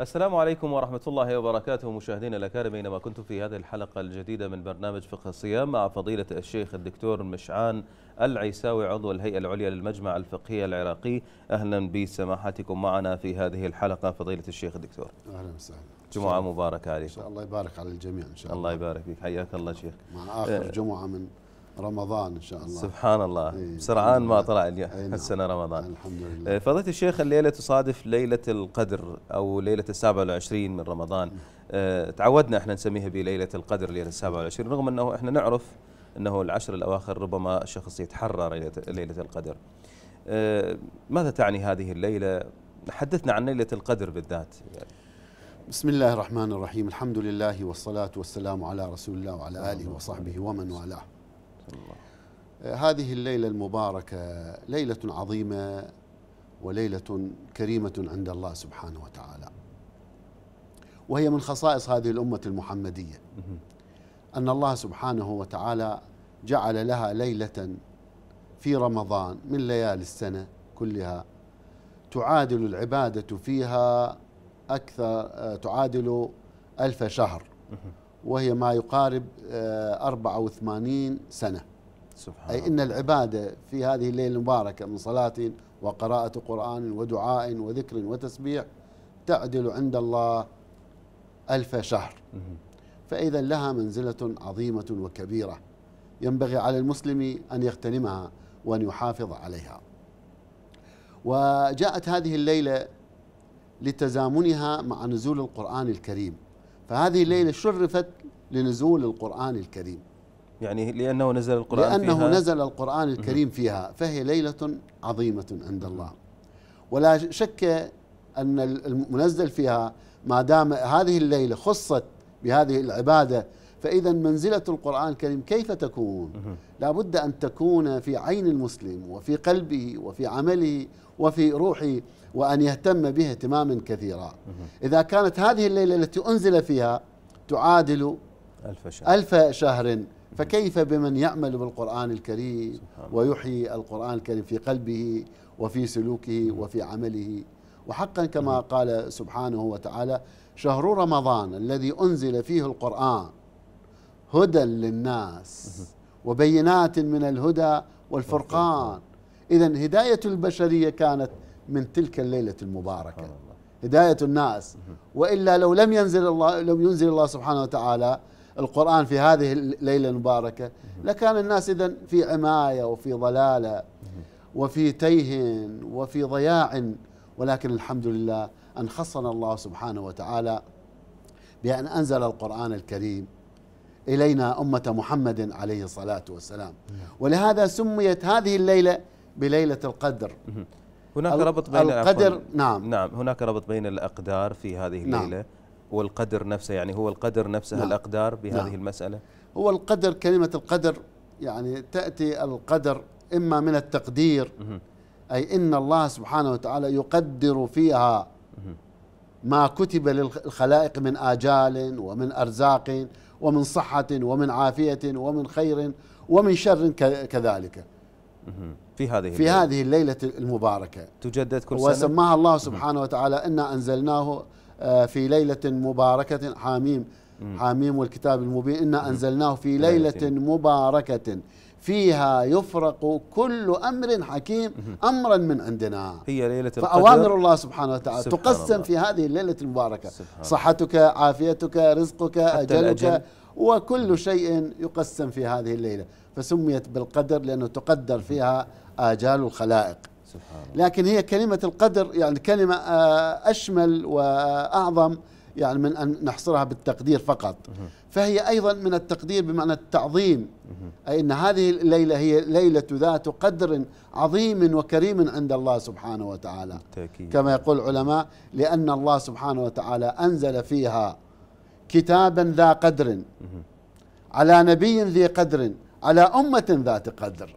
السلام عليكم ورحمة الله وبركاته مشاهدينا الأكارم أينما كنتم في هذه الحلقة الجديدة من برنامج فقه الصيام مع فضيلة الشيخ الدكتور مشعان العيساوي عضو الهيئة العليا للمجمع الفقهي العراقي أهلا بسماحتكم معنا في هذه الحلقة فضيلة الشيخ الدكتور أهلا وسهلا جمعة مباركة عليكم إن شاء الله يبارك على الجميع إن شاء الله الله يبارك فيك حياك الله شيخ مع آخر آه. جمعة من رمضان ان شاء الله سبحان الله إيه سرعان ما طلع نعم. السنه رمضان الحمد لله آه، فضيله الشيخ الليله تصادف ليله القدر او ليله السابع والعشرين من رمضان أه تعودنا احنا نسميها بليله القدر ليله السابع والعشرين رغم انه احنا نعرف انه العشر الاواخر ربما الشخص يتحرى ليله القدر أه ماذا تعني هذه الليله حدثنا عن ليله القدر بالذات يعني بسم الله الرحمن الرحيم الحمد لله والصلاة والسلام على رسول الله وعلى آله وصحبه ومن والاه الله. هذه الليلة المباركة ليلة عظيمة وليلة كريمة عند الله سبحانه وتعالى وهي من خصائص هذه الأمة المحمدية أن الله سبحانه وتعالى جعل لها ليلة في رمضان من ليالي السنة كلها تعادل العبادة فيها أكثر آه، تعادل ألف شهر وهي ما يقارب 84 آه، سنة سبحان أي إن العبادة في هذه الليلة المباركة من صلاة وقراءة قرآن ودعاء وذكر وتسبيح تعدل عند الله ألف شهر فإذا لها منزلة عظيمة وكبيرة ينبغي على المسلم أن يغتنمها وأن يحافظ عليها وجاءت هذه الليلة لتزامنها مع نزول القرآن الكريم فهذه الليلة شرفت لنزول القرآن الكريم يعني لأنه نزل القرآن لأنه فيها نزل القرآن الكريم فيها فهي ليلة عظيمة عند الله ولا شك أن المنزل فيها ما دام هذه الليلة خصت بهذه العبادة فإذا منزلة القرآن الكريم كيف تكون لا بد أن تكون في عين المسلم وفي قلبه وفي عمله وفي روحه وأن يهتم به اهتماما كثيرا إذا كانت هذه الليلة التي أنزل فيها تعادل ألف شهر, ألف شهر فكيف بمن يعمل بالقرآن الكريم ويحيي القرآن الكريم في قلبه وفي سلوكه وفي عمله وحقا كما قال سبحانه وتعالى شهر رمضان الذي أنزل فيه القرآن هدى للناس وبينات من الهدى والفرقان إذا هداية البشرية كانت من تلك الليلة المباركة هداية الناس وإلا لو لم ينزل الله لم ينزل الله سبحانه وتعالى القرآن في هذه الليلة المباركة لكان الناس إذا في عماية وفي ضلالة وفي تيه وفي ضياع ولكن الحمد لله أن خصنا الله سبحانه وتعالى بأن أنزل القرآن الكريم إلينا أمة محمد عليه الصلاة والسلام ولهذا سميت هذه الليلة بليلة القدر هناك ربط بين القدر نعم نعم هناك ربط بين الأقدار في هذه نعم. الليلة نعم والقدر نفسه يعني هو القدر نفسه نعم الأقدار بهذه نعم المسألة هو القدر كلمة القدر يعني تأتي القدر إما من التقدير أي إن الله سبحانه وتعالى يقدر فيها ما كتب للخلائق من آجال ومن أرزاق ومن صحة ومن عافية ومن خير ومن شر كذلك في هذه في الليلة. هذه الليلة المباركة تجدد كل سنة وسماها الله سبحانه وتعالى إنا أنزلناه آه، في ليلة مباركة حاميم حاميم والكتاب المبين إنا أنزلناه في ليلة مباركة فيها يفرق كل أمر حكيم أمرا من عندنا هي ليلة القدر فأوامر الله سبحانه وتعالى سبحان تقسم الله. في هذه الليلة المباركة صحتك عافيتك رزقك أجلك الأجل. وكل شيء يقسم في هذه الليلة فسميت بالقدر لأنه تقدر فيها آجال الخلائق لكن هي كلمة القدر يعني كلمة آه، أشمل وأعظم يعني من أن نحصرها بالتقدير فقط فهي أيضا من التقدير بمعنى التعظيم أي أن هذه الليلة هي ليلة ذات قدر عظيم وكريم عند الله سبحانه وتعالى بالتأكيد. كما يقول العلماء لأن الله سبحانه وتعالى أنزل فيها كتابا ذا قدر على نبي ذي قدر على أمة ذات قدر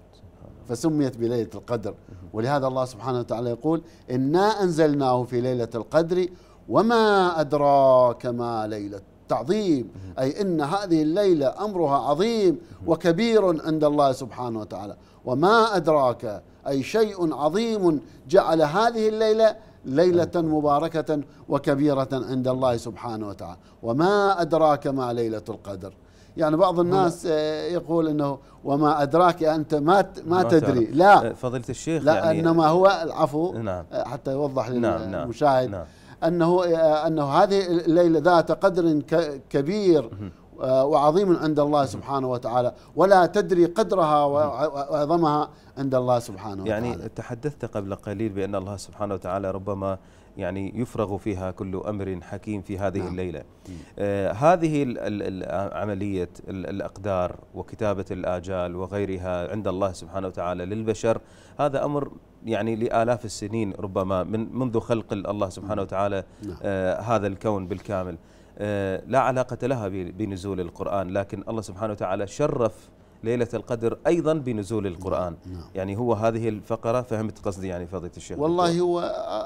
فسميت بليلة القدر ولهذا الله سبحانه وتعالى يقول إنا أنزلناه في ليلة القدر وما أدراك ما ليلة تعظيم أي إن هذه الليلة أمرها عظيم وكبير عند الله سبحانه وتعالى وما أدراك أي شيء عظيم جعل هذه الليلة ليلة مباركة وكبيرة عند الله سبحانه وتعالى وما أدراك ما ليلة القدر يعني بعض الناس آه، يقول انه وما ادراك انت ما ما تدري لا آه، فضيله الشيخ لا يعني انما هو العفو نعم حتى يوضح نعم، نعم، للمشاهد نعم نعم انه آه، انه هذه الليله ذات قدر كبير وعظيم عند الله سبحانه وتعالى ولا تدري قدرها وعظمها عند الله سبحانه يعني وتعالى يعني تحدثت قبل قليل بأن الله سبحانه وتعالى ربما يعني يفرغ فيها كل أمر حكيم في هذه نعم. الليلة آه هذه عملية الأقدار وكتابة الآجال وغيرها عند الله سبحانه وتعالى للبشر هذا أمر يعني لآلاف السنين ربما من منذ خلق الله سبحانه وتعالى نعم. آه هذا الكون بالكامل آه لا علاقة لها بنزول القرآن لكن الله سبحانه وتعالى شرف ليلة القدر أيضا بنزول القرآن نعم. نعم. يعني هو هذه الفقرة فهمت قصدي يعني فضيلة الشيخ والله هو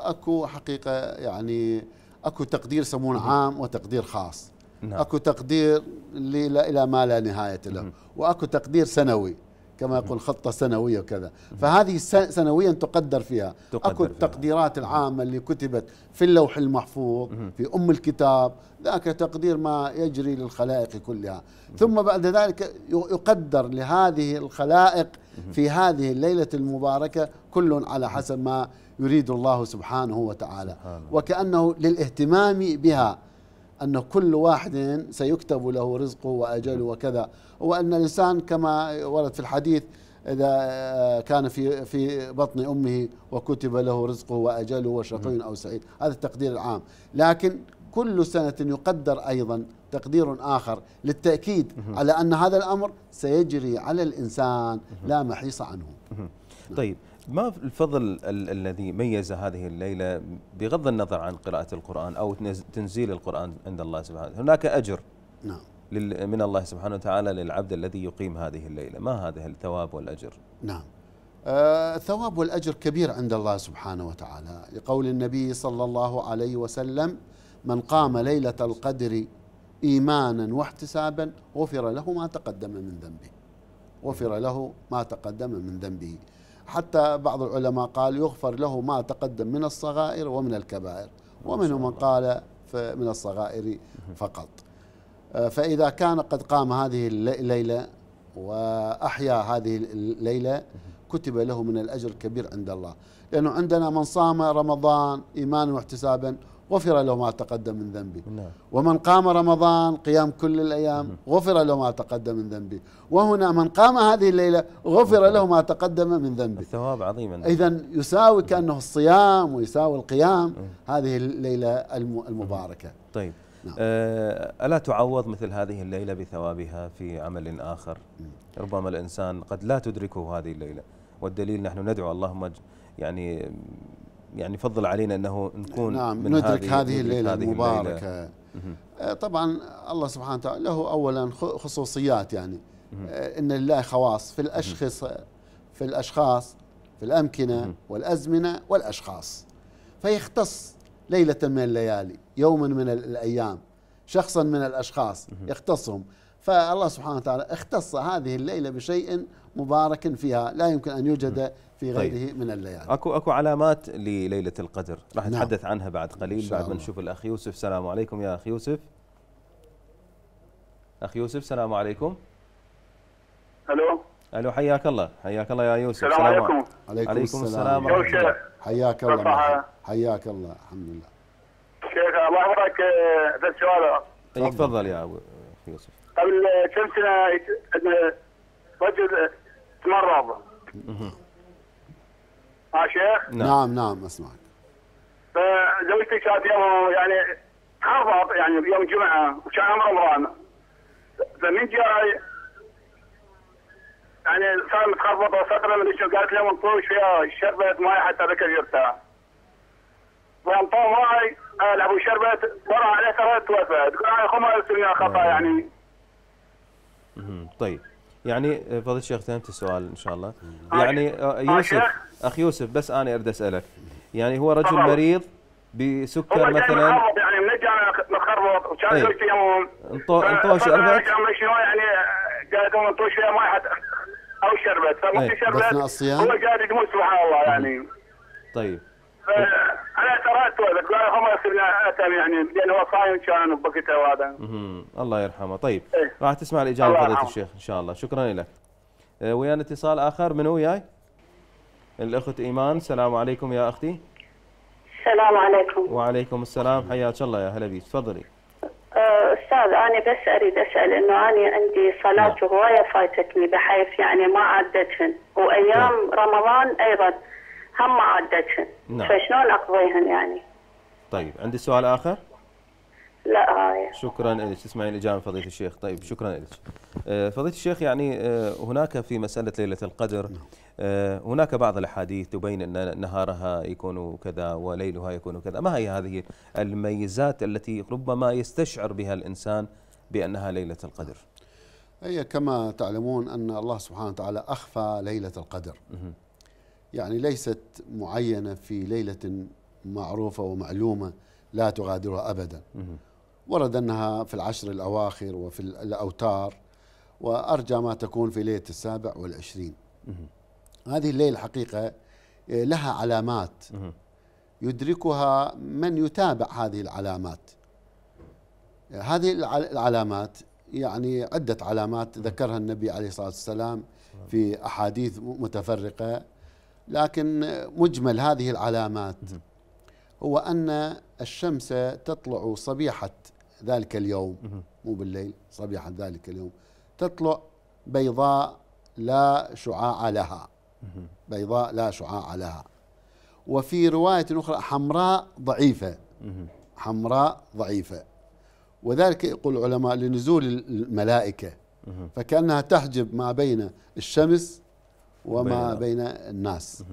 أكو حقيقة يعني أكو تقدير يسمون عام وتقدير خاص نعم. أكو تقدير إلى ما لا نهاية له وأكو تقدير سنوي كما يقول خطه سنويه وكذا فهذه سنويا تقدر فيها تقدر اكو التقديرات العامه اللي كتبت في اللوح المحفوظ في ام الكتاب ذاك تقدير ما يجري للخلائق كلها ثم بعد ذلك يقدر لهذه الخلائق في هذه الليله المباركه كل على حسب ما يريد الله سبحانه وتعالى وكانه للاهتمام بها أن كل واحد سيكتب له رزقه وأجله وكذا وأن الإنسان كما ورد في الحديث إذا آه، كان في في بطن أمه وكتب له رزقه وأجله وشقي أو سعيد هذا التقدير العام لكن كل سنة يقدر أيضا تقدير آخر للتأكيد على أن هذا الأمر سيجري على الإنسان لا محيص عنه نعم. طيب ما الفضل ال الذي ميز هذه الليلة بغض النظر عن قراءة القرآن أو تنزيل القرآن عند الله سبحانه هناك أجر نعم من الله سبحانه وتعالى للعبد الذي يقيم هذه الليلة ما هذا الثواب والأجر نعم آه الثواب والأجر كبير عند الله سبحانه وتعالى لقول النبي صلى الله عليه وسلم من قام ليلة القدر إيمانا واحتسابا غفر له ما تقدم من ذنبه غفر له ما تقدم من ذنبه حتى بعض العلماء قال يغفر له ما تقدم من الصغائر ومن الكبائر ومنهم من قال من الصغائر فقط آه، فإذا كان قد قام هذه الليلة وأحيا هذه الليلة كتب له من الأجر الكبير عند الله لأنه عندنا من صام رمضان إيمانا واحتسابا غفر له ما تقدم من ذنبه نعم. ومن قام رمضان قيام كل الأيام غفر له ما تقدم من ذنبه وهنا من قام هذه الليلة غفر له ما تقدم من ذنبه الثواب عظيما إذا يساوي كأنه الصيام ويساوي القيام هذه الليلة المباركة طيب نعم. آه، ألا تعوض مثل هذه الليلة بثوابها في عمل آخر ربما الإنسان قد لا تدركه هذه الليلة والدليل نحن ندعو اللهم يعني يعني فضل علينا انه نكون نعم من ندرك هذه, هذه الليله هذه المباركه الليلة. أه، طبعا الله سبحانه وتعالى له اولا خصوصيات يعني أه، ان لله خواص في الاشخاص في الاشخاص في الامكنه والازمنه والاشخاص فيختص ليله من الليالي يوما من الايام شخصا من الاشخاص يختصهم فالله سبحانه وتعالى اختص هذه الليلة بشيء مبارك فيها لا يمكن أن يوجد في طيب. غيره طيب. من الليالي أكو, أكو علامات لليلة القدر راح نعم. نتحدث عنها بعد قليل بعد ما نشوف الأخ يوسف السلام عليكم يا أخ يوسف أخ يوسف السلام عليكم ألو ألو حياك الله حياك الله يا يوسف السلام عليكم عليكم, عليكم السلام, السلام. حياك الله حياك الله الحمد لله شيخ الله يبارك في سؤال إيه، تفضل يا أبو يوسف قبل كم سنه رجل تمرض ها آه، شيخ؟ نعم. نعم نعم اسمعك فزوجتي كانت يوم يعني خربط يعني يوم جمعه وكان رمضان فمن جاي يعني صار متخربط وصدره من شو قالت له منطوش شويه شربت ماي حتى ذكر يرتاح وانطوه ماي ابو شربت ورا عليه ثلاث توفى تقول انا خمر خطا يعني طيب يعني آه، فضل الشيخ تهمت السؤال ان شاء الله آه، يعني آه، يوسف اخ يوسف بس انا اريد اسالك يعني هو رجل مريض بسكر مثلا يعني من انا مخربط وكان زوجتي إيه. يمون انطوش يعني قاعد انطوش فيها ما او شربت فما إيه. شربت هو قاعد يموت سبحان الله يعني طيب قرات ولد قال هم اتم يعني لانه صايم كان وبقيت وهذا الله يرحمه طيب إيه؟ راح تسمع الاجابه فضيله الشيخ ان شاء الله شكرا لك آه، ويانا اتصال اخر من وياي الاخت ايمان السلام عليكم يا اختي السلام عليكم وعليكم السلام حياك الله يا هلا بيك تفضلي آه، استاذ انا بس اريد اسال انه انا عندي صلاه نعم. هوايه فاتتني بحيث يعني ما عدتهن وايام نعم. رمضان ايضا هم ما نعم فشلون اقضيهم يعني طيب عندي سؤال اخر؟ لا هاي آه، شكرا لك تسمعين الاجابه من فضيله الشيخ طيب شكرا لك آه، فضيله الشيخ يعني آه، هناك في مساله ليله القدر نعم. هناك بعض الاحاديث تبين ان نهارها يكون كذا وليلها يكون كذا ما هي هذه الميزات التي ربما يستشعر بها الانسان بانها ليله القدر هي كما تعلمون ان الله سبحانه وتعالى اخفى ليله القدر يعني ليست معينة في ليلة معروفة ومعلومة لا تغادرها أبدا ورد أنها في العشر الأواخر وفي الأوتار وأرجى ما تكون في ليلة السابع والعشرين هذه الليلة الحقيقة آه، لها علامات يدركها من يتابع هذه العلامات آه، هذه العلامات يعني عدة علامات ذكرها النبي عليه الصلاة والسلام في أحاديث متفرقة لكن مجمل هذه العلامات هو أن الشمس تطلع صبيحة ذلك اليوم مو بالليل صبيحة ذلك اليوم تطلع بيضاء لا شعاع لها بيضاء لا شعاع لها وفي رواية أخرى حمراء ضعيفة حمراء ضعيفة وذلك يقول العلماء لنزول الملائكة فكأنها تحجب ما بين الشمس وما بين الناس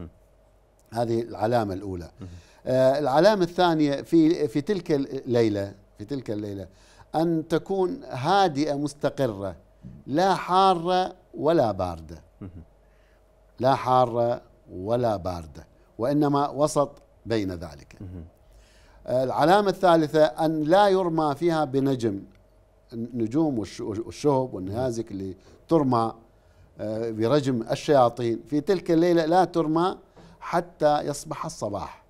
هذه العلامة الأولى آه، العلامة الثانية في في تلك الليلة في تلك الليلة أن تكون هادئة مستقرة لا حارة ولا باردة لا حارة ولا باردة وإنما وسط بين ذلك آه، العلامة الثالثة أن لا يرمى فيها بنجم النجوم والشهب والنهازك اللي ترمى آه، برجم الشياطين في تلك الليلة لا ترمى حتى يصبح الصباح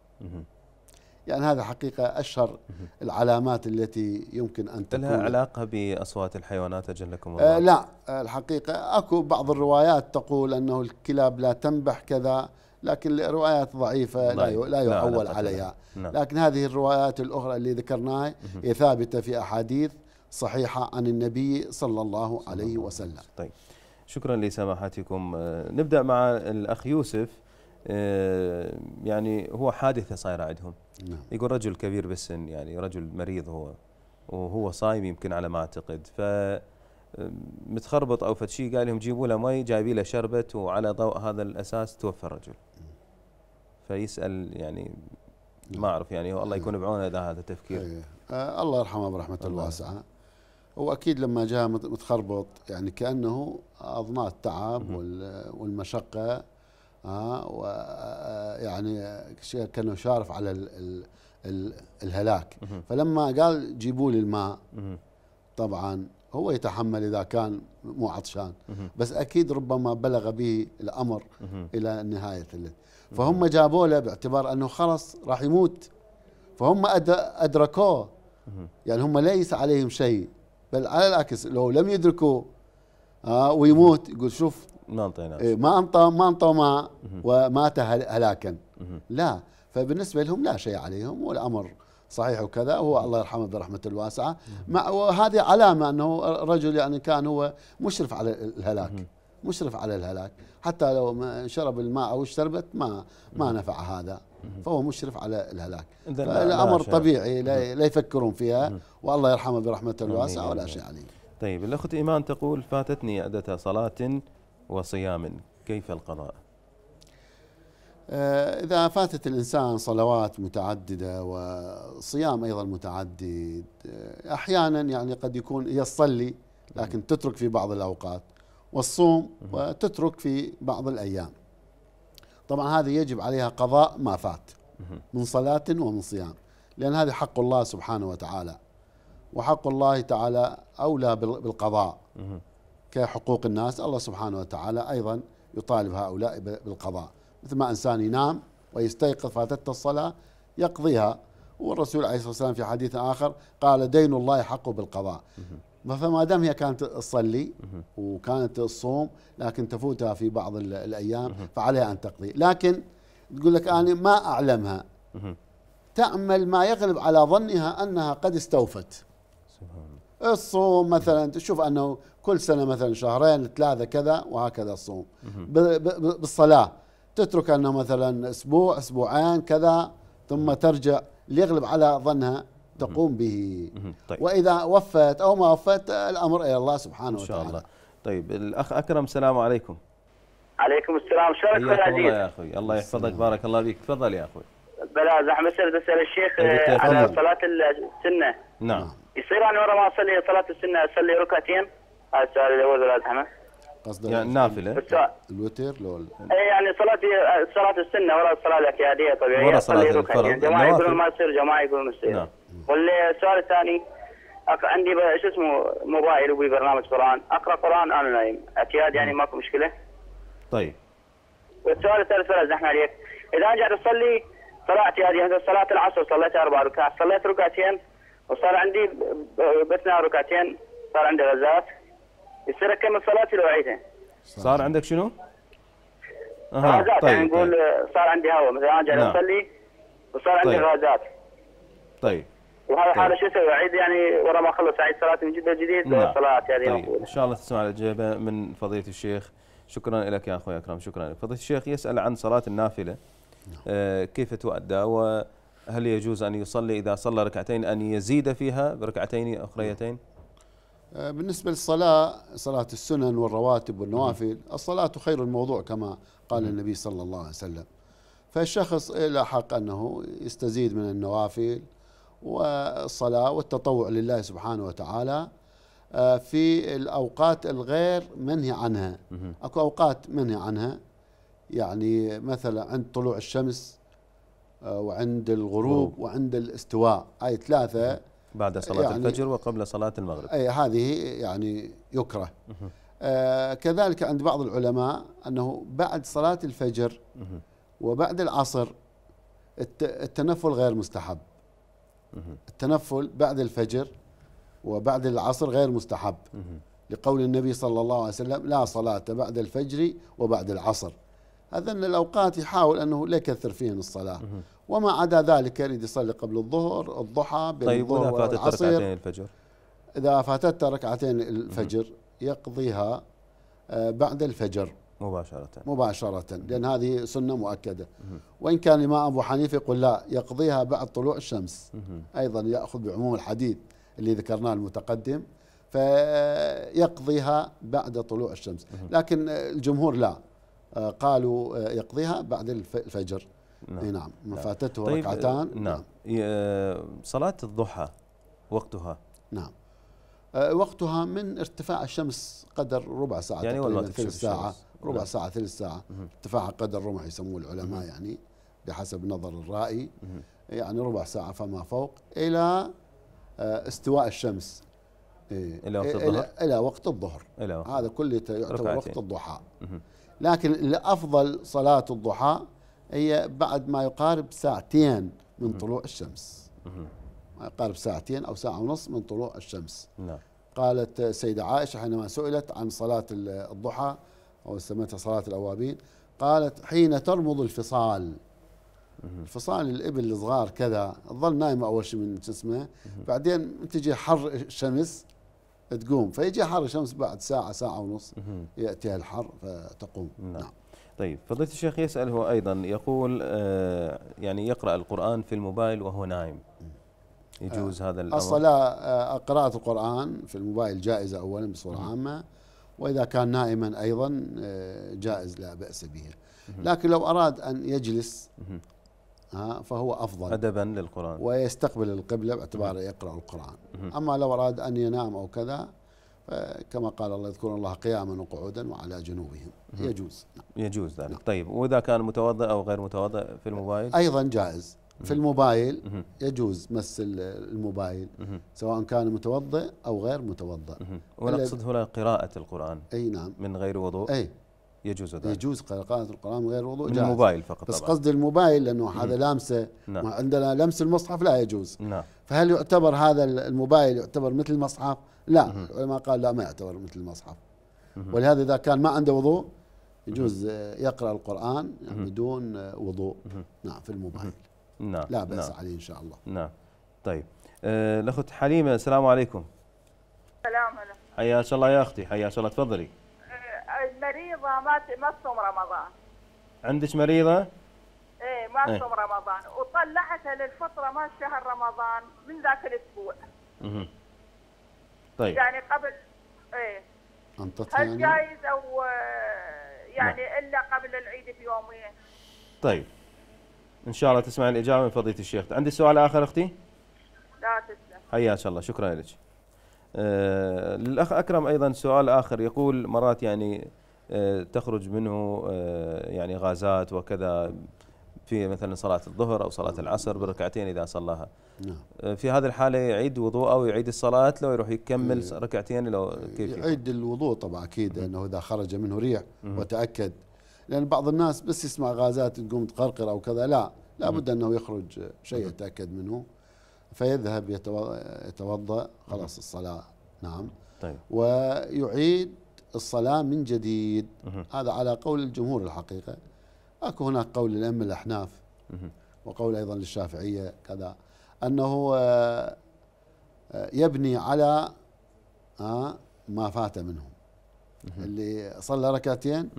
يعني هذا حقيقة أشهر العلامات التي يمكن أن تكون لها علاقة بأصوات الحيوانات أجلكم آه، الله آه لا الحقيقة أكو بعض الروايات تقول أنه الكلاب لا تنبح كذا لكن روايات ضعيفة لا لا يعول عليها لا. نعم. لكن هذه الروايات الأخرى اللي ذكرناها هي ثابتة في أحاديث صحيحة عن النبي صلى الله عليه وسلم طيب شكرا لسماحتكم آه، نبدا مع الاخ يوسف آه، يعني هو حادثه صايره عندهم نعم. يقول رجل كبير بالسن يعني رجل مريض هو وهو صايم يمكن على ما اعتقد ف آه، متخربط او فتشي قال لهم جيبوا له مي جايبين له شربت وعلى ضوء هذا الاساس توفى الرجل فيسال يعني نعم. ما اعرف يعني الله يكون بعونه اذا هذا التفكير أيه. أه الله يرحمه برحمه الواسعه واكيد لما جاء متخربط يعني كانه اضناه التعب والمشقه ها آه، ويعني آه، كانه شارف على الـ الـ الـ الهلاك فلما قال جيبوا لي الماء طبعا هو يتحمل اذا كان مو عطشان بس اكيد ربما بلغ به الامر الى نهايه الليل فهم جابوا له باعتبار انه خلص راح يموت فهم ادركوه يعني هم ليس عليهم شيء بل على العكس لو لم يدركوا آه ويموت يقول شوف ما انطيناه إيه ما انطى ما انطى ما ومات هلاكا لا فبالنسبه لهم لا شيء عليهم والامر صحيح وكذا هو الله يرحمه برحمة الواسعة مع وهذه علامة أنه رجل يعني كان هو مشرف على الهلاك مشرف على الهلاك حتى لو شرب الماء أو شربت ما ما نفع هذا فهو مشرف على الهلاك الأمر طبيعي لا, لا يفكرون فيها والله يرحمه برحمته الواسعة ولا شيء عليه طيب الأخت إيمان تقول فاتتني عدة صلاة وصيام كيف القضاء آه، إذا فاتت الإنسان صلوات متعددة وصيام أيضا متعدد آه، أحيانا يعني قد يكون يصلي لكن تترك في بعض الأوقات والصوم وتترك في بعض الأيام طبعا هذه يجب عليها قضاء ما فات من صلاة ومن صيام لأن هذا حق الله سبحانه وتعالى وحق الله تعالى أولى بالقضاء كحقوق الناس الله سبحانه وتعالى أيضا يطالب هؤلاء بالقضاء مثل ما إنسان ينام ويستيقظ فاتته الصلاة يقضيها والرسول عليه الصلاة والسلام في حديث آخر قال دين الله حق بالقضاء فما دام هي كانت تصلي وكانت تصوم لكن تفوتها في بعض الايام فعليها ان تقضي، لكن تقول لك انا ما اعلمها تعمل ما يغلب على ظنها انها قد استوفت. الصوم مثلا تشوف انه كل سنه مثلا شهرين ثلاثه كذا وهكذا الصوم. بالصلاه تترك انه مثلا اسبوع اسبوعين كذا ثم ترجع ليغلب على ظنها تقوم به طيب. وإذا وفت أو ما وفت الأمر إلى الله سبحانه وتعالى إن شاء وتعالى. الله طيب الأخ أكرم السلام عليكم عليكم السلام شلونك يا عزيز الله يا أخوي الله يحفظك بارك الله فيك تفضل يا أخوي بلا زحمة سر أسأل الشيخ آه، على صلاة السنة نعم يصير أنا ورا ما أصلي صلاة السنة أصلي ركعتين هذا السؤال الأول بلا زحمة قصدك يعني نافله الوتر لو اي يعني صلاه صلاه السنه ورا الصلاه الاعتياديه طبيعيه ورا صلاه الفرض جماعه يقولون ما يصير جماعه يقولون يصير نعم والسؤال الثاني عندي شو اسمه موبايل وفي برنامج قران اقرا قران انا نايم اعتياد يعني ماكو مشكله طيب والسؤال الثالث فلا احنا عليك اذا انا قاعد اصلي صلاه اعتياديه مثلا صلاه العصر صليت اربع ركعات صليت ركعتين وصار عندي بثنا ركعتين صار عندي غزات يصير اكمل صلاتي لو اعيدها صار عندك شنو؟ اها غازات يعني طيب يعني نقول طيب. صار عندي هواء مثلا انا قاعد نعم. اصلي وصار عندي طيب. غازات طيب وهذا طيب. حاله شو اسوي اعيد يعني ورا ما اخلص عيد صلاه من جديد نعم. صلاه يعني صلاتي طيب. ان شاء الله تسمع الاجابه من فضيله الشيخ شكرا لك يا اخوي اكرم شكرا لك فضيله الشيخ يسال عن صلاه النافله نعم. آه كيف تؤدى وهل يجوز ان يصلي اذا صلى ركعتين ان يزيد فيها بركعتين اخريتين؟ آه، بالنسبة للصلاة صلاة السنن والرواتب والنوافل نعم. الصلاة خير الموضوع كما قال النبي صلى الله عليه وسلم فالشخص له حق أنه يستزيد من النوافل والصلاة والتطوع لله سبحانه وتعالى آه، في الأوقات الغير منهي عنها أكو أوقات منهي عنها يعني مثلا عند طلوع الشمس آه، وعند الغروب وعند الاستواء هاي ثلاثة بعد صلاة يعني الفجر وقبل صلاة المغرب أي هذه يعني يكره آه كذلك عند بعض العلماء أنه بعد صلاة الفجر وبعد العصر التنفل غير مستحب التنفل بعد الفجر وبعد العصر غير مستحب لقول النبي صلى الله عليه وسلم لا صلاة بعد الفجر وبعد العصر هذا أن الأوقات يحاول أنه لا يكثر فيهن الصلاة وما عدا ذلك يريد يصلي قبل الظهر الضحى بين طيب الظهر والعصر ركعتين الفجر إذا فاتت ركعتين الفجر يقضيها آه، بعد الفجر مباشرة مباشرة لأن هذه سنة مؤكدة وإن كان الإمام أبو حنيفة يقول لا يقضيها بعد طلوع الشمس أيضا يأخذ بعموم الحديث اللي ذكرناه المتقدم فيقضيها بعد طلوع الشمس لكن الجمهور لا آه، قالوا آه، يقضيها بعد الفجر نعم, نعم. من نعم. فاتته طيب ركعتان آه، نعم, نعم. صلاة الضحى وقتها نعم وقتها من ارتفاع الشمس قدر ربع ساعة يعني تقريبا ثلث ساعة الشمس. ربع نعم. ساعه ثلث ساعه ارتفاع قدر رمح يسموه العلماء يعني بحسب نظر الرائي يعني ربع ساعه فما فوق الى آه، استواء الشمس إيه. الى وقت الظهر الى وقت الظهر هذا كله يعتبر وقت الضحى لكن الافضل صلاه الضحى هي بعد ما يقارب ساعتين من طلوع الشمس ما يقارب ساعتين او ساعه ونص من طلوع الشمس نعم قالت السيده عائشه حينما سئلت عن صلاه الضحى أو سميتها صلاة الأوابين قالت حين ترمض الفصال الفصال الإبل الصغار كذا تظل نايمة أول شيء من اسمه بعدين تجي حر الشمس تقوم فيجي حر الشمس بعد ساعة ساعة ونص يأتيها الحر فتقوم نعم, نعم. طيب فضيلة الشيخ يسأل هو أيضا يقول آه يعني يقرأ القرآن في الموبايل وهو نايم يجوز آه هذا الأمر الصلاة آه قراءة القرآن في الموبايل جائزة أولا بصورة عامة وإذا كان نائما أيضا آه، جائز لا بأس به لكن لو أراد أن يجلس آه، فهو أفضل أدبا للقرآن ويستقبل القبلة باعتباره يقرأ القرآن أما لو أراد أن ينام أو كذا كما قال الله يذكرون الله قياما وقعودا وعلى جنوبهم يجوز نعم. يجوز ذلك نعم. طيب وإذا كان متوضئ أو غير متوضئ في الموبايل أيضا جائز في الموبايل يجوز مس الموبايل سواء كان متوضئ او غير متوضئ ونقصد هنا قراءه القران اي نعم من غير وضوء اي يجوز ذلك يجوز قراءة القرآن من غير وضوء من الموبايل فقط بس قصدي الموبايل لأنه هذا لامسه نعم. عندنا لمس المصحف لا يجوز نعم. فهل يعتبر هذا الموبايل يعتبر مثل المصحف؟ لا العلماء قال لا ما يعتبر مثل المصحف ولهذا إذا كان ما عنده وضوء يجوز يقرأ القرآن بدون وضوء نعم في الموبايل نعم لا بأس نعم. عليه إن شاء الله نعم طيب آه الأخت حليمة السلام عليكم السلام عليكم حياك الله يا أختي حياك الله تفضلي آه، المريضة ما ما تصوم رمضان عندك مريضة؟ ايه ما إيه. تصوم ايه. رمضان وطلعتها للفترة ما شهر رمضان من ذاك الأسبوع. اها طيب يعني قبل ايه انطت هل يعني؟ جايز او آه، يعني لا. نعم. الا قبل العيد بيومين. طيب ان شاء الله تسمع الاجابه من فضيله الشيخ عندي سؤال اخر اختي لا تسلم حياك الله شكرا لك آه للاخ اكرم ايضا سؤال اخر يقول مرات يعني آه تخرج منه آه يعني غازات وكذا في مثلا صلاة الظهر أو صلاة العصر بركعتين إذا صلاها نعم. آه، في هذه الحالة يعيد وضوءه ويعيد الصلاة لو يروح يكمل آه، ركعتين لو كيف يعيد الوضوء طبعا أكيد أنه إذا خرج منه ريح وتأكد لأن بعض الناس بس يسمع غازات تقوم تقرقر أو كذا لا لابد أنه يخرج شيء يتأكد منه فيذهب يتوضأ خلاص الصلاة نعم طيب. ويعيد الصلاة من جديد هذا على قول الجمهور الحقيقة أكو هناك قول الأم الأحناف وقول أيضا للشافعية كذا أنه آه، يبني على آه، ما فات منه اللي صلى ركعتين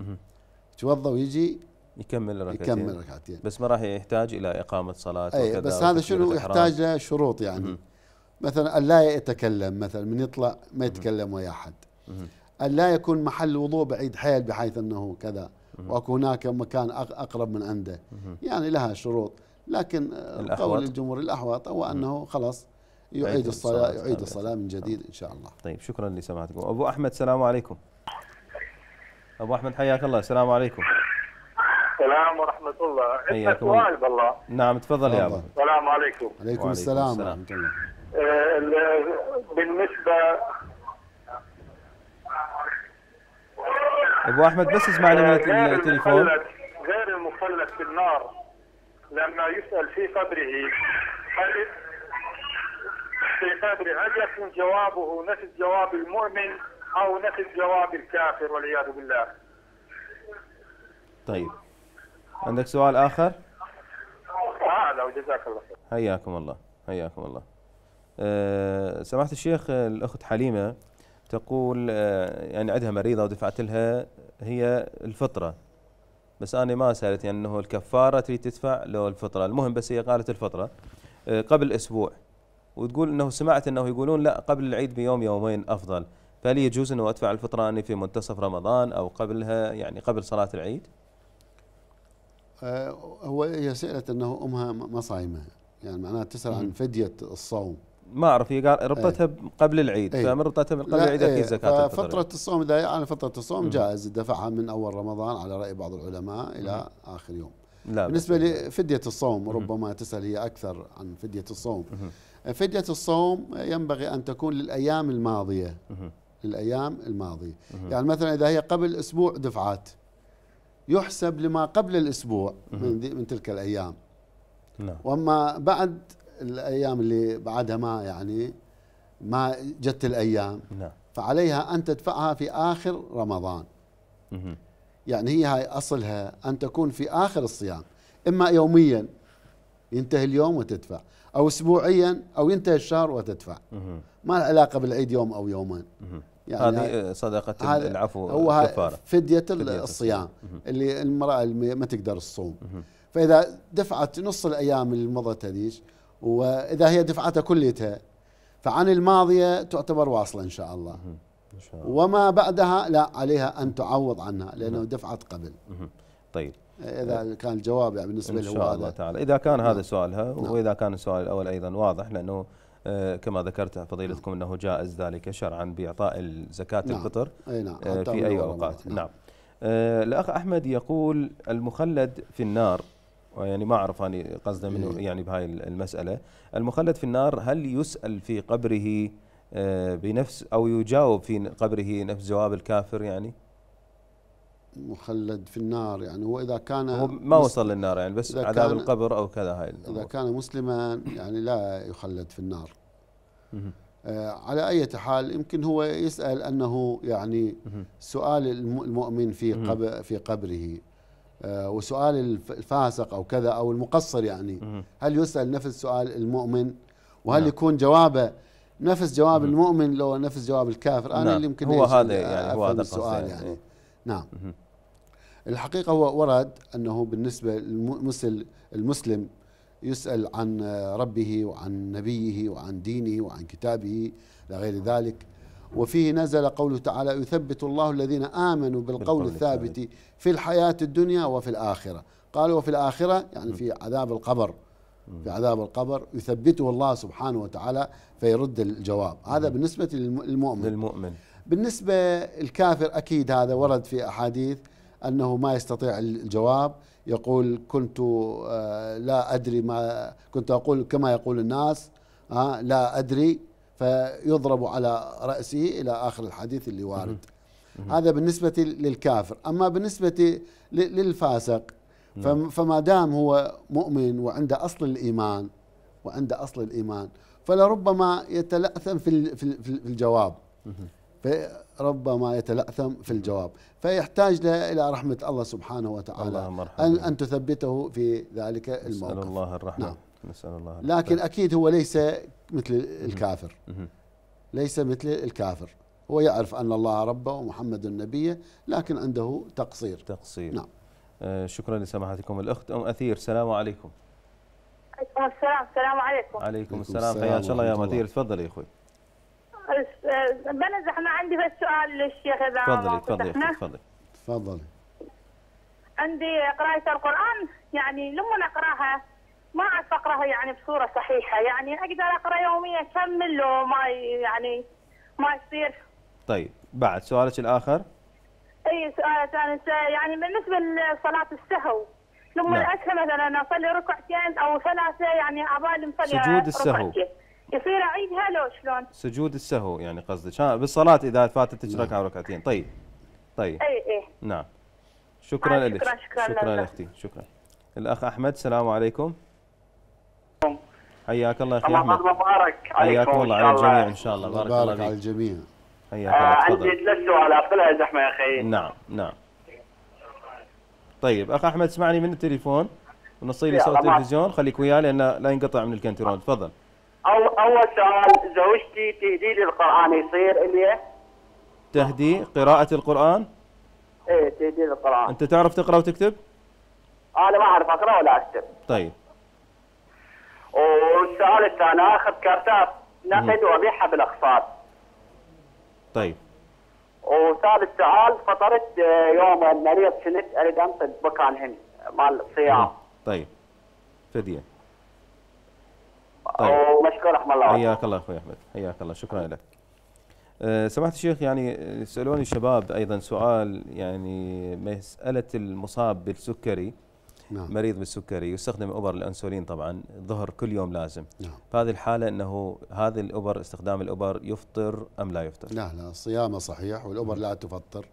يتوضا ويجي يكمل ركعتين يكمل ركعتين بس ما راح يحتاج الى اقامه صلاه اي بس هذا شنو يحتاج له شروط يعني م -م. مثلا الا لا يتكلم مثلا من يطلع ما يتكلم ويا احد الا لا يكون محل وضوء بعيد حيل بحيث انه كذا واكو هناك مكان اقرب من عنده يعني لها شروط لكن آه، قول الجمهور الاحوط هو انه خلاص يعيد الصلاه يعيد الصلاه من جديد ان شاء الله طيب شكرا لسماعتكم ابو احمد السلام عليكم ابو احمد حياك الله السلام عليكم السلام ورحمه الله الله سؤال بالله نعم تفضل يا ابو السلام عليكم عليكم السلام ورحمه الله آه، بالنسبه ابو احمد بس اسمعني من آه، التليفون غير المخلد في النار لما يسال في قبره هل في قبره هل يكون جوابه نفس جواب المؤمن او نفي الجواب الكافر والعياذ بالله طيب عندك سؤال اخر هذا آه، وجزاك الله خير حياكم الله حياكم الله أه سماحه الشيخ الاخت حليمه تقول آه، يعني عندها مريضه ودفعت لها هي الفطره بس انا ما سالت يعني انه الكفاره تريد تدفع لو الفطره المهم بس هي قالت الفطره آه، قبل اسبوع وتقول انه سمعت انه يقولون لا قبل العيد بيوم يومين افضل فهل يجوز أن أدفع الفطرة أني في منتصف رمضان أو قبلها يعني قبل صلاة العيد آه، هو هي سئلة أنه أمها ما صايمة يعني معناها تسأل عن فدية الصوم ما أعرف هي ربطتها ايه قبل العيد ايه فمن ربطتها من قبل العيد أكيد إيه. زكاة الفطر فترة الصوم إذا يعني فترة الصوم جائز دفعها من أول رمضان على رأي بعض العلماء إلى آخر يوم لا بالنسبة لفدية الصوم ربما تسأل هي أكثر عن فدية الصوم فدية الصوم ينبغي أن تكون للأيام الماضية للايام الماضيه يعني مثلا اذا هي قبل اسبوع دفعات يحسب لما قبل الاسبوع من, من تلك الايام نعم. واما بعد الايام اللي بعدها ما يعني ما جت الايام نعم. فعليها ان تدفعها في اخر رمضان يعني هي هاي اصلها ان تكون في اخر الصيام اما يوميا ينتهي اليوم وتدفع او اسبوعيا او ينتهي الشهر وتدفع ما له علاقه بالعيد يوم او يومين يعني هذه صدقه العفو هو كفاره فديه, فدية الصيام اللي المراه اللي ما تقدر تصوم فاذا دفعت نص الايام اللي مضت هذيش واذا هي دفعتها كليتها فعن الماضيه تعتبر واصله ان شاء الله إن شاء الله. وما بعدها لا عليها ان تعوض عنها لانه دفعت قبل طيب اذا إيه. كان الجواب يعني بالنسبه له هذا الله تعالى اذا كان هذا نعم. سؤالها نعم. واذا كان السؤال الاول ايضا واضح لانه آه، كما ذكرت فضيلتكم انه جائز ذلك شرعا باعطاء زكاه نعم. الفطر أي نعم. آه، في اي اوقات نعم, نعم. الاخ احمد يقول المخلد في النار يعني ما اعرف اني قصده منه إيه. يعني بهاي المساله المخلد في النار هل يسال في قبره بنفس او يجاوب في قبره نفس جواب الكافر يعني؟ مخلد في النار يعني هو اذا كان هو ما وصل للنار يعني بس عذاب القبر او كذا هاي اذا كان مسلما يعني لا يخلد في النار آه على أي حال يمكن هو يسأل أنه يعني سؤال المؤمن في قبر في قبره آه وسؤال الفاسق أو كذا أو المقصر يعني هل يسأل نفس سؤال المؤمن وهل نعم. يكون جوابه نفس جواب المؤمن لو نفس جواب الكافر أنا نعم. اللي يمكن هو هذا يعني آه، هو هذا السؤال يعني إيه. نعم الحقيقة هو ورد أنه بالنسبة للمسلم يسأل عن ربه وعن نبيه وعن دينه وعن كتابه لغير ذلك وفيه نزل قوله تعالى يثبت الله الذين آمنوا بالقول الثابت في الحياة الدنيا وفي الآخرة قالوا وفي الآخرة يعني في عذاب القبر في عذاب القبر يثبته الله سبحانه وتعالى فيرد الجواب هذا بالنسبة للمؤمن للمؤمن بالنسبة الكافر أكيد هذا ورد في أحاديث أنه ما يستطيع الجواب يقول كنت آه، لا أدري ما كنت أقول كما يقول الناس آه، لا أدري فيضرب على رأسه إلى آخر الحديث اللي وارد هذا بالنسبة للكافر أما بالنسبة للفاسق فما دام هو مؤمن وعنده أصل الإيمان وعنده أصل الإيمان فلربما يتلأثم في الجواب فربما يتلأثم في الجواب فيحتاج له إلى رحمة الله سبحانه وتعالى الله أن, أن تثبته في ذلك الموقف نسأل الله الرحمة نعم. نسأل الله الرحمة. لكن أكيد هو ليس مثل الكافر ليس مثل الكافر هو يعرف أن الله ربه ومحمد النبي لكن عنده تقصير تقصير نعم آه، شكرا لسماحتكم الأخت أم أثير السلام عليكم السلام السلام عليكم عليكم السلام حياك الله يا مدير تفضل يا أخوي بنا آه، زحمة عندي بس سؤال للشيخ اذا تفضلي تفضلي تفضلي تفضلي عندي قراءة القرآن يعني لما أقرأها ما أعرف أقرأها يعني بصورة صحيحة يعني أقدر أقرأ يوميا أكمل لو ما يعني ما يصير طيب بعد سؤالك الآخر أي سؤال ثاني يعني بالنسبة لصلاة السهو لما نعم. مثلا أصلي ركعتين أو ثلاثة يعني أبالي مصلي سجود السهو ركعتين. يصير اعيدها لو شلون؟ سجود السهو يعني قصدك ها بالصلاه اذا فاتتك ركعه نعم. وركعتين طيب طيب اي اي نعم شكرا آه، لك شكرا شكرا, شكرا اختي شكرا الاخ احمد السلام عليكم نعم. حياك الله اخي احمد الله مبارك حياك الله على الجميع ان شاء الله بارك الله فيك على الجميع حياك الله آه، عندي ثلاث سؤالات بلا زحمه يا اخي نعم نعم طيب اخ احمد اسمعني من التليفون ونصيلي صوت التلفزيون خليك وياه لان لا ينقطع من الكنترول تفضل أو أول سؤال زوجتي تهدي لي القرآن يصير إلي تهدي قراءة القرآن؟ إيه تهدي القرآن أنت تعرف تقرأ وتكتب؟ أنا ما أعرف أقرأ ولا أكتب طيب والسؤال الثاني آخذ كرتاب نقد وأبيعها بالأقساط طيب وثالث سؤال فطرت آه، يوم مريض كنت اريد أنطق مكان هند مال صيام طيب فديه طيب. ومشكور رحم الله حياك الله اخوي احمد حياك الله شكرا لك أه، سمحت الشيخ يعني يسالوني الشباب ايضا سؤال يعني مساله المصاب بالسكري نعم. مريض بالسكري يستخدم ابر الانسولين طبعا ظهر كل يوم لازم نعم. في هذه الحاله انه هذه الابر استخدام الابر يفطر ام لا يفطر؟ لا لا صيامه صحيح والابر لا تفطر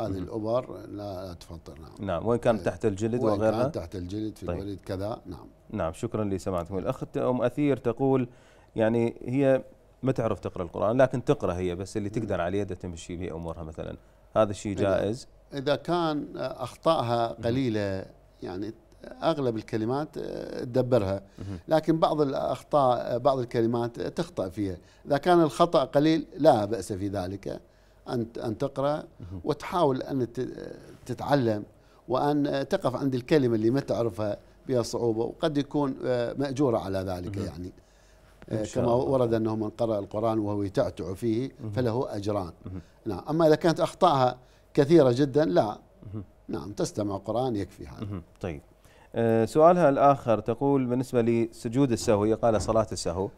هذه الابر لا تفطر نعم نعم وان كانت آه، تحت الجلد وغيرها وان كانت تحت الجلد في طيب. الوريد كذا نعم نعم شكرا لسماعتكم الاخت ام اثير تقول يعني هي ما تعرف تقرا القران لكن تقرا هي بس اللي تقدر على يده تمشي به امورها مثلا هذا الشيء جائز اذا كان اخطائها قليله يعني اغلب الكلمات آه، تدبرها لكن بعض الاخطاء بعض الكلمات تخطا فيها اذا كان الخطا قليل لا باس في ذلك أن أن تقرأ وتحاول أن تتعلم وأن تقف عند الكلمة اللي ما تعرفها بها صعوبة وقد يكون آه، مأجورة على ذلك يعني آه، كما ورد أنه من قرأ القرآن وهو يتعتع فيه فله أجران نعم أما إذا كانت أخطائها كثيرة جدا لا نعم تستمع قرآن يكفي هذا طيب آه، سؤالها الآخر تقول بالنسبة لسجود السهو قال صلاة السهو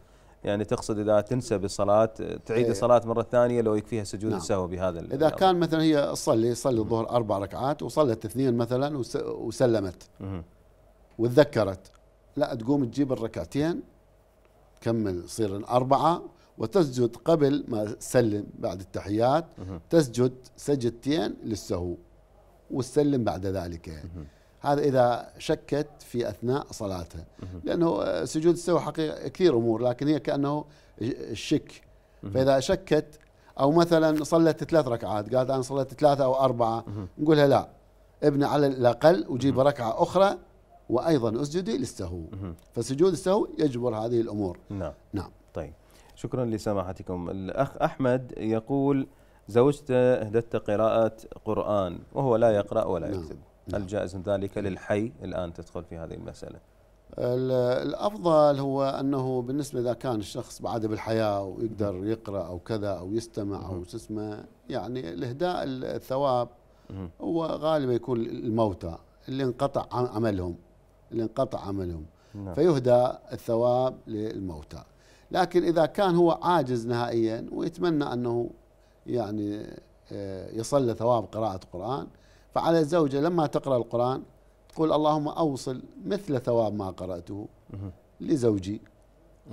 يعني تقصد اذا تنسى بالصلاه تعيد إيه. الصلاه مره ثانيه لو يكفيها سجود نعم. السهو بهذا اذا كان مثلا هي تصلي صلي الظهر اربع ركعات وصلت اثنين مثلا وسلمت وتذكرت لا تقوم تجيب الركعتين تكمل تصير اربعه وتسجد قبل ما تسلم بعد التحيات تسجد سجدتين للسهو وتسلم بعد ذلك يعني. هذا إذا شكت في أثناء صلاتها لأنه آه، سجود السهو حقيقة كثير أمور لكن هي كأنه الشك فإذا شكت أو مثلا صلت ثلاث ركعات قالت أنا صليت ثلاثة أو أربعة نقولها لا ابني على الأقل وجيب ركعة أخرى وأيضا اسجدي للسهو فسجود السهو يجبر هذه الأمور نعم نعم طيب شكرا لسماحتكم الأخ أحمد يقول زوجته اهدت قراءة قرآن وهو لا يقرأ ولا نعم. يكتب نعم. هل نعم. جائز ذلك للحي الآن تدخل في هذه المسألة الأفضل هو أنه بالنسبة إذا كان الشخص بعد بالحياة ويقدر يقرأ أو كذا أو يستمع أو تسمع يعني الإهداء الثواب هو غالبا يكون الموتى اللي انقطع عملهم اللي انقطع عملهم نعم. فيهدى الثواب للموتى لكن إذا كان هو عاجز نهائيا ويتمنى أنه يعني آه، يصلى ثواب قراءة القرآن فعلى الزوجة لما تقرأ القرآن تقول اللهم أوصل مثل ثواب ما قرأته لزوجي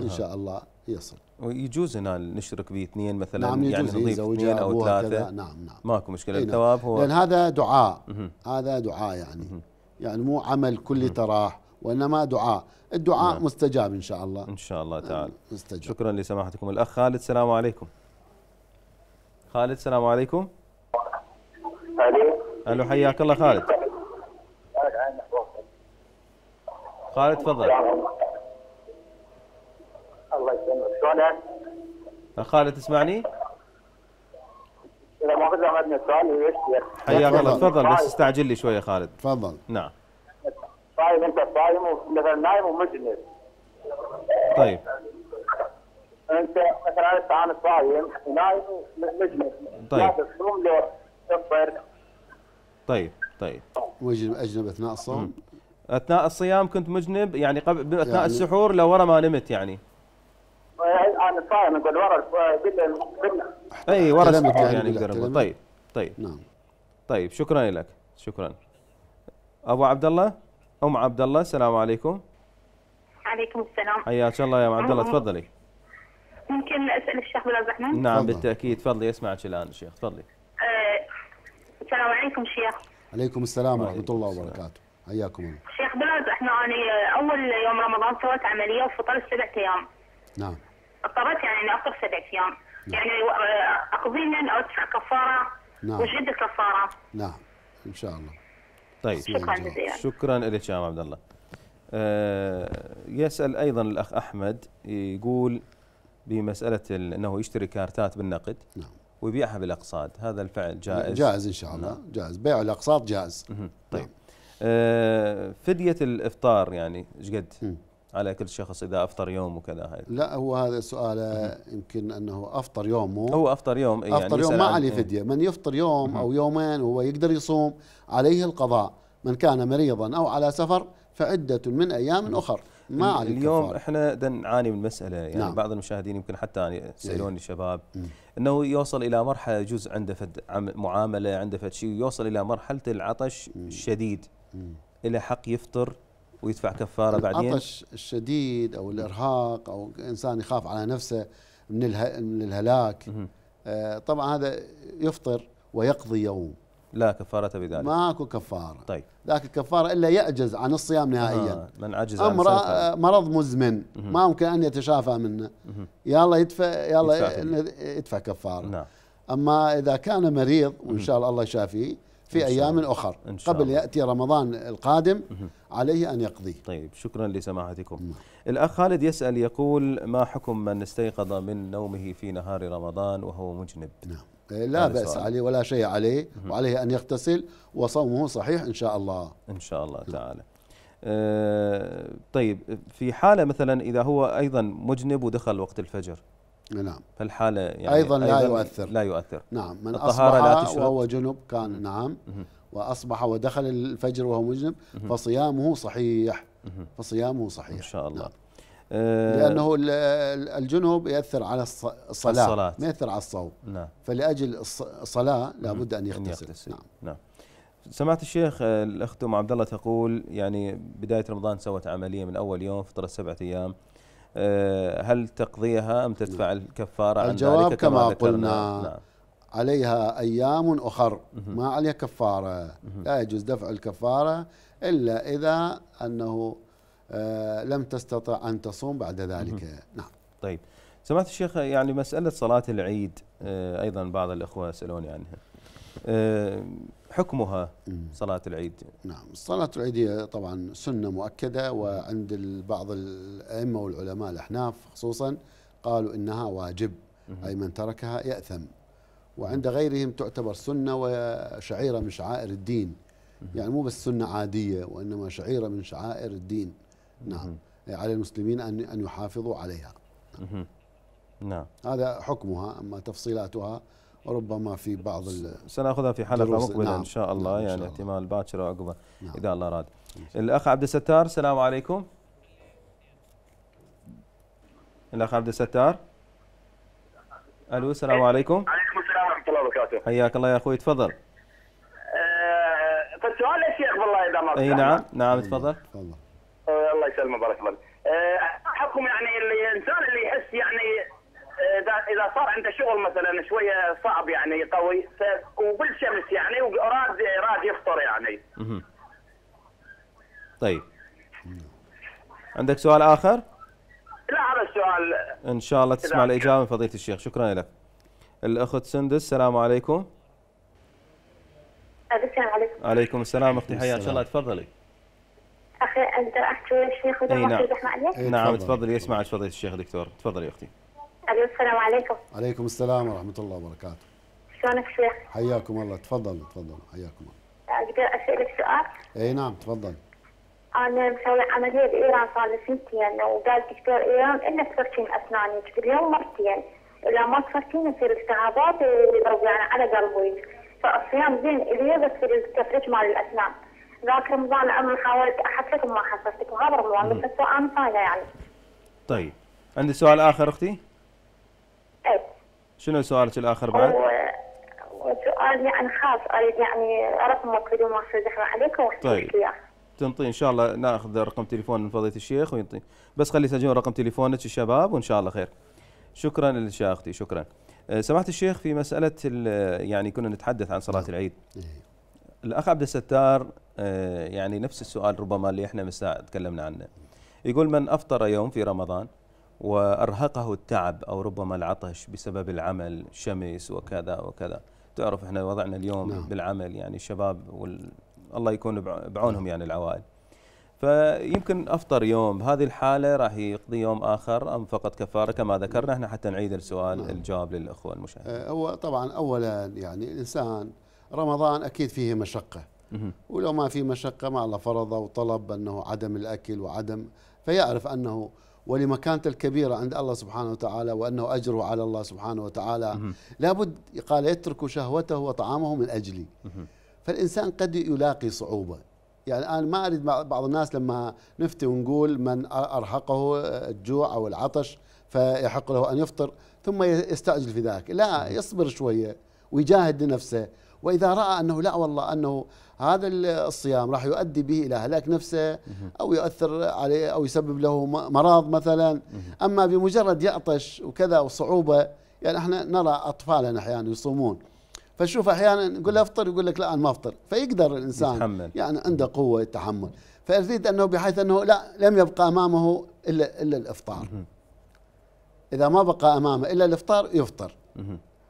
إن شاء الله يصل ويجوز هنا نشرك به اثنين مثلا نعم يعني إيه، نضيف اثنين او ثلاثه نعم نعم ماكو مشكله إيه، نعم. الثواب هو لان هذا دعاء هذا دعاء يعني يعني مو عمل كلي تراح وانما دعاء الدعاء نعم. مستجاب ان شاء الله ان شاء الله تعالى نعم، مستجاب شكرا لسماحتكم الاخ خالد السلام عليكم خالد السلام عليكم الو حياك الله خالد خالد تفضل الله يسلمك شلونك؟ خالد تسمعني؟ اذا ما قلت عندنا سؤال حياك الله تفضل بس طيب. استعجل لي شويه خالد تفضل نعم صايم طيب، انت صايم مثلا نايم ومجنب طيب انت مثلا انت انا صايم ونايم ومجنب طيب تصوم لو تفطر طيب طيب مجنب اجنب اثناء الصوم؟ اثناء الصيام كنت مجنب يعني قبل اثناء يعني السحور لو ورا ما نمت يعني انا صايم اقول ورا اي ورا السحور يعني نقدر يعني نقول طيب طيب نعم طيب شكرا لك شكرا ابو عبد الله ام عبد الله السلام عليكم عليكم السلام حياك الله يا ام عبد الله تفضلي ممكن اسال الشيخ بلا زحمه نعم بالتاكيد تفضلي اسمعك الان الشيخ تفضلي السلام عليكم شيخ عليكم السلام ورحمه الله وبركاته حياكم الله شيخ باز احنا انا يعني اول يوم رمضان سويت عمليه وفطرت سبعة ايام نعم اضطريت يعني اني افطر سبعة ايام نعم. يعني اقضي او ادفع كفاره نعم وجد الكفاره نعم ان شاء الله طيب شكرا جزيلا شكرا لك يا عبد الله آه، يسال ايضا الاخ احمد يقول بمساله انه يشتري كارتات بالنقد نعم ويبيعها بالاقساط هذا الفعل جائز جائز ان شاء الله نعم. جائز بيع الاقساط جائز نعم. طيب آه فديه الافطار يعني ايش قد على كل شخص اذا افطر يوم وكذا هاي لا هو هذا السؤال آه، يمكن انه افطر يومه هو افطر يوم يعني افطر يوم ما عليه إيه. فديه من يفطر يوم او يومين وهو يقدر يصوم عليه القضاء من كان مريضا او على سفر فعده من ايام اخر ما عليك اليوم كفارة. احنا نعاني من مساله يعني نعم. بعض المشاهدين يمكن حتى يعني سالوني إيه. شباب انه يوصل الى مرحله يجوز عنده فد معامله عنده فد شيء يوصل الى مرحله العطش الشديد الى حق يفطر ويدفع كفاره بعدين العطش الشديد او الارهاق او انسان يخاف على نفسه من من الهلاك آه طبعا هذا يفطر ويقضي يوم لا كفارة بذلك ماكو كفارة طيب ذاك الكفارة إلا يعجز عن الصيام آه، نهائيا آه من عجز أمر عن آه، مرض مزمن ما ممكن أن يتشافى منه يلا يدفع يلا يدفع, يدفع كفارة نعم. أما إذا كان مريض وإن شاء الله الله يشافيه في أيام أخر إن شاء قبل يأتي رمضان القادم عليه أن يقضي طيب شكرا لسماحتكم نعم. الأخ خالد يسأل يقول ما حكم من استيقظ من نومه في نهار رمضان وهو مجنب نعم لا بأس عليه ولا شيء عليه وعليه أن يغتسل وصومه صحيح إن شاء الله إن شاء الله تعالى آه، طيب في حالة مثلا إذا هو أيضا مجنب ودخل وقت الفجر نعم فالحالة يعني أيضا لا أيضاً يؤثر لا يؤثر نعم من الطهارة أصبح لا وهو جنب كان نعم وأصبح ودخل الفجر وهو مجنب فصيامه صحيح فصيامه صحيح إن شاء الله. نعم. آه، لانه الجنوب ياثر على الصلاه, الصلاة. ما ياثر على الصوم نعم فلاجل الصلاه لابد ان يغتسل, يغتسل. نعم. نعم سمعت الشيخ آه، الاخت ام عبد الله تقول يعني بدايه رمضان سوت عمليه من اول يوم فطرت سبعة ايام آه، هل تقضيها ام تدفع نعم. الكفاره عن الجواب ذلك كما, كما قلنا نعم. عليها ايام اخر ما عليها كفاره لا يجوز دفع الكفاره الا اذا انه آه، لم تستطع أن تصوم بعد ذلك نعم طيب سمعت الشيخ يعني مسألة صلاة العيد آه، أيضا بعض الأخوة سألوني عنها آه، حكمها صلاة العيد نعم صلاة العيد هي طبعا سنة مؤكدة وعند بعض الأئمة والعلماء الأحناف خصوصا قالوا إنها واجب أي من تركها يأثم وعند غيرهم تعتبر سنة وشعيرة من شعائر الدين يعني مو بس سنة عادية وإنما شعيرة من شعائر الدين نعم على المسلمين أن أن يحافظوا عليها نعم هذا حكمها أما تفصيلاتها ربما في بعض سناخذها في حلقه مقبله نعم. ان شاء الله نعم يعني احتمال باكر وعقبه نعم. اذا الله راد الاخ عبد الستار السلام عليكم الاخ عبد الستار الو السلام عليكم عليكم السلام ورحمه الله وبركاته حياك الله يا اخوي تفضل فالسؤال آه، طيب، يا شيخ والله اذا ما اي نعم نعم تفضل يسلمه بارك الله فيك. آه، حكم يعني الانسان اللي يحس يعني آه، اذا اذا صار عنده شغل مثلا شويه صعب يعني قوي وبالشمس يعني وراد راد يفطر يعني. طيب. عندك سؤال اخر؟ لا هذا السؤال ان شاء الله تسمع الاجابه من فضيله الشيخ شكرا لك. الاخت سندس السلام عليكم. السلام عليكم. عليكم السلام اختي حياك الله تفضلي. اقدر احكي ويا الشيخ بدون ما تزحم عليك؟ نعم تفضلي اسمع تفضلي الشيخ دكتور تفضلي يا اختي. الو السلام عليكم. عليكم السلام ورحمه الله وبركاته. شلونك شيخ؟ حياكم الله تفضل تفضل حياكم الله. اقدر اسالك سؤال؟ اي نعم تفضل. انا مسوي عمليه بايران صار لي سنتين وقال دكتور ايران الا تفركين اسنانك باليوم مرتين اذا ما تفركين يصير التهابات يعني على قلبي فالصيام زين اليه بس في مال الاسنان. ذاك رمضان أنا حاولت أحفزك ما حفزتك وهذا رمضان بس أنا فايده يعني طيب عندي سؤال آخر أختي؟ إيه شنو سؤالك الآخر بعد؟ وسؤال يعني خاص أريد يعني رقمك بدون ما عليك وأحكي طيب. تنطي ان شاء الله ناخذ رقم تليفون من فضيله الشيخ وينطي بس خلي يسجلون رقم تليفونك الشباب وان شاء الله خير شكرا لك اختي شكرا أه، سمحت الشيخ في مساله يعني كنا نتحدث عن صلاه نعم. العيد إيه. الاخ عبد الستار آه، يعني نفس السؤال ربما اللي احنا مساء تكلمنا عنه يقول من افطر يوم في رمضان وارهقه التعب او ربما العطش بسبب العمل شمس وكذا وكذا تعرف احنا وضعنا اليوم نعم. بالعمل يعني الشباب وال... الله يكون بعونهم يعني العوائل فيمكن افطر يوم بهذه الحاله راح يقضي يوم اخر ام فقط كفاره كما ذكرنا احنا حتى نعيد السؤال نعم. الجواب للاخوه المشاهدين. آه، هو طبعا اولا يعني الانسان رمضان اكيد فيه مشقه ولو ما في مشقه ما الله فرض وطلب انه عدم الاكل وعدم فيعرف انه ولمكانته الكبيره عند الله سبحانه وتعالى وانه اجره على الله سبحانه وتعالى لابد قال يترك شهوته وطعامه من اجلي فالانسان قد يلاقي صعوبه يعني انا ما اريد بعض الناس لما نفتي ونقول من ارهقه الجوع او العطش فيحق له ان يفطر ثم يستعجل في ذلك لا يصبر شويه ويجاهد لنفسه وإذا رأى أنه لا والله أنه هذا الصيام راح يؤدي به إلى هلاك نفسه أو يؤثر عليه أو يسبب له مرض مثلا أما بمجرد يعطش وكذا وصعوبة يعني احنا نرى أطفالنا أحيانا يصومون فشوف احيانا يقول له افطر يقول لك لا انا ما افطر فيقدر الانسان يتحمل. يعني عنده قوه التحمل فاريد انه بحيث انه لا لم يبقى امامه الا الا الافطار اذا ما بقى امامه الا الافطار يفطر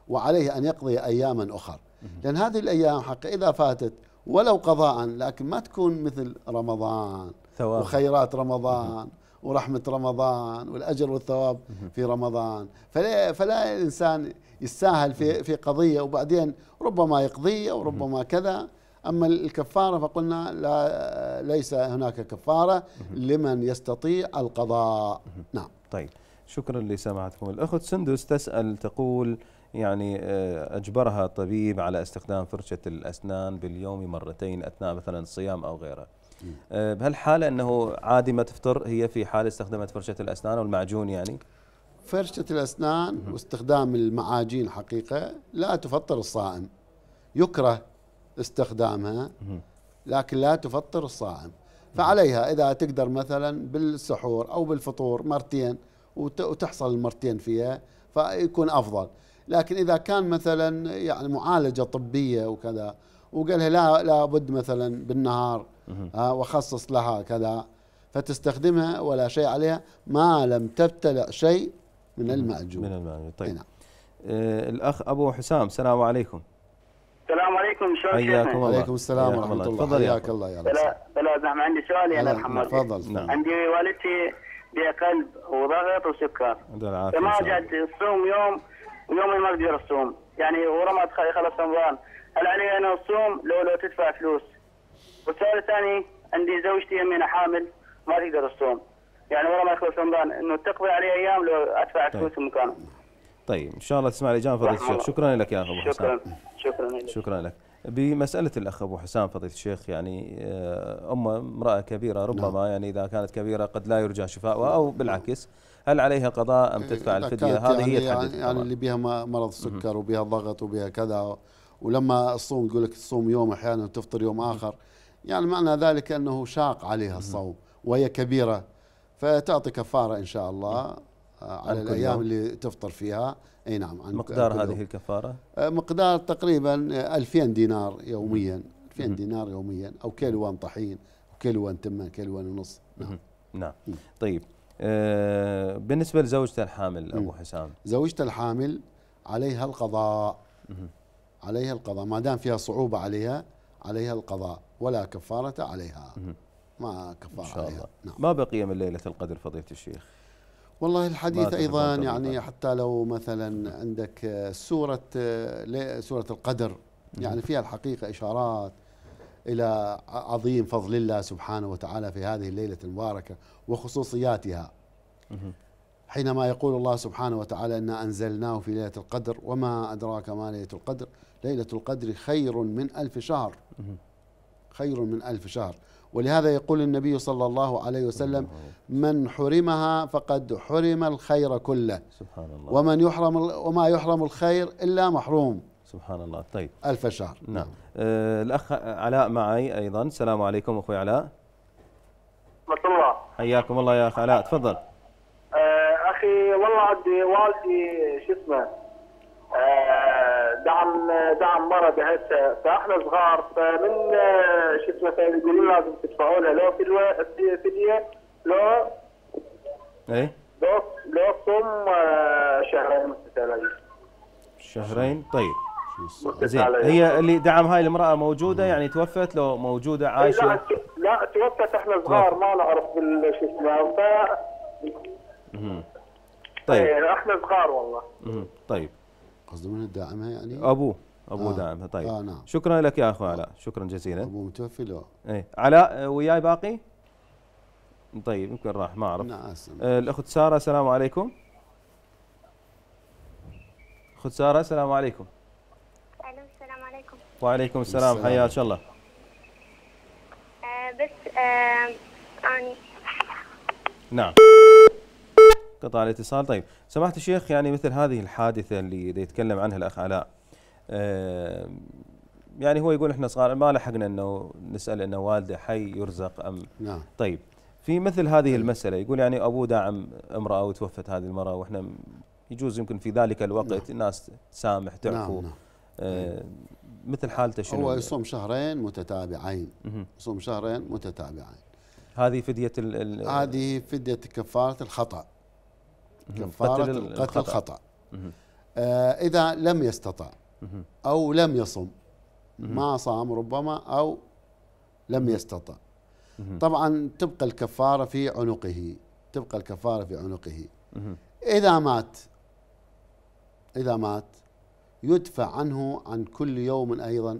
وعليه ان يقضي اياما اخرى لأن هذه الأيام حق إذا فاتت ولو قضاء لكن ما تكون مثل رمضان ثواب. وخيرات رمضان ورحمة رمضان والأجر والثواب في رمضان فلا, فلا الإنسان يستاهل في, في قضية وبعدين ربما يقضية وربما كذا أما الكفارة فقلنا لا ليس هناك كفارة لمن يستطيع القضاء نعم طيب شكرا لسماعتكم الأخت سندس تسأل تقول يعني آه، أجبرها طبيب على استخدام فرشة الأسنان باليوم مرتين أثناء مثلا الصيام أو غيره آه، بهالحالة أنه عادي ما تفطر هي في حال استخدمت فرشة الأسنان والمعجون يعني فرشة الأسنان واستخدام المعاجين حقيقة لا تفطر الصائم يكره استخدامها لكن لا تفطر الصائم فعليها إذا تقدر مثلا بالسحور أو بالفطور مرتين وتحصل المرتين فيها فيكون أفضل لكن اذا كان مثلا يعني معالجه طبيه وكذا وقال لها لا لابد مثلا بالنهار وخصص آه، واخصص لها كذا فتستخدمها ولا شيء عليها ما لم تبتلع شيء من المأجور من المأجور طيب نعم. آه الاخ ابو حسام السلام عليكم السلام عليكم شلونك حياكم الله وعليكم السلام ورحمه الله تفضل حياك الله يا بلا بلا زعم عندي سؤال يا الحمد تفضل نعم. عندي والدتي بها قلب وضغط وسكر فما جات تصوم يوم ويوم ما اقدر اصوم يعني ورمى خلص رمضان هل علي انا اصوم لو لو تدفع فلوس والسؤال الثاني عندي زوجتي يمين حامل ما تقدر تصوم يعني ورا ما يخلص رمضان انه تقضي علي ايام لو ادفع طيب. فلوس مكانه طيب ان شاء الله تسمع الاجابه فضيله الشيخ شكرا لك يا اخ ابو حسام شكرا شكرا لك شكرا لك بمسألة الأخ أبو حسام فضيلة الشيخ يعني آه، أمه امرأة كبيرة ربما نعم. يعني إذا كانت كبيرة قد لا يرجى شفاؤها أو بالعكس هل عليها قضاء ام إيه، تدفع الفديه هذه يعني هي يعني, يعني اللي بها مرض سكر وبها ضغط وبها كذا ولما الصوم يقول لك تصوم يوم احيانا وتفطر يوم اخر يعني معنى ذلك انه شاق عليها الصوم وهي كبيره فتعطي كفاره ان شاء الله آه، على الايام اللي تفطر فيها اي نعم عن مقدار هذه الكفاره آه، مقدار تقريبا 2000 دينار يوميا 2000 دينار يوميا او كيلوان طحين او كيلوان تمن كيلوان ونص نعم نعم طيب آه، بالنسبة لزوجته الحامل أبو حسام زوجته الحامل عليها القضاء عليها القضاء ما دام فيها صعوبة عليها عليها القضاء ولا كفارة عليها ما كفارة إن شاء الله. عليها نعم. ما بقي من ليلة القدر فضيلة الشيخ والله الحديث أيضا يعني حتى لو مثلا عندك سورة آه، سورة القدر يعني فيها الحقيقة إشارات إلى عظيم فضل الله سبحانه وتعالى في هذه الليلة المباركة وخصوصياتها حينما يقول الله سبحانه وتعالى إنا أنزلناه في ليلة القدر وما أدراك ما ليلة القدر ليلة القدر خير من ألف شهر خير من ألف شهر ولهذا يقول النبي صلى الله عليه وسلم من حرمها فقد حرم الخير كله سبحان الله ومن يحرم وما يحرم الخير إلا محروم سبحان الله طيب ألف شهر نعم آه، الأخ علاء معي أيضا السلام عليكم أخوي علاء ورحمة الله حياكم الله يا أخ علاء تفضل آه، أخي والله عندي والدي شو اسمه آه، دعم دعم مرض هسه فاحنا صغار فمن شو اسمه فيقولوا لازم تدفعوا له لو فديه لو ايه لو لو صم شهرين مثلا شهرين طيب زين هي اللي دعم هاي المراه موجوده يعني توفت لو موجوده عايشه لا لا توفت احنا صغار طيب. ما نعرف شو اسمه طيب إيه، احنا صغار والله طيب قصدي من داعمها يعني؟ ابوه ابوه آه. داعمها طيب آه نعم. شكرا لك يا اخو علاء شكرا جزيلا ابوه متوفي لو ايه علاء وياي باقي؟ طيب يمكن راح ما اعرف نعم آه الاخت ساره السلام عليكم اخت ساره السلام عليكم وعليكم السلام حياك الله آه، بس آه اني نعم قطع الاتصال طيب سماحة الشيخ يعني مثل هذه الحادثة اللي يتكلم عنها الأخ علاء آه يعني هو يقول احنا صغار ما لحقنا انه نسال انه والده حي يرزق ام نعم طيب في مثل هذه طيب. المساله يقول يعني ابوه داعم امراه وتوفت هذه المراه واحنا يجوز يمكن في ذلك الوقت نعم. الناس تسامح تعفو نعم. نعم. آه طيب. مثل حالته شنو هو يصوم شهرين متتابعين يصوم شهرين متتابعين هذه فدية ال هذه فدية كفارة الخطأ كفارة القتل الخطأ آه إذا لم يستطع أو لم يصم ما صام ربما أو لم يستطع طبعا تبقى الكفارة في عنقه تبقى الكفارة في عنقه إذا مات إذا مات يدفع عنه عن كل يوم أيضا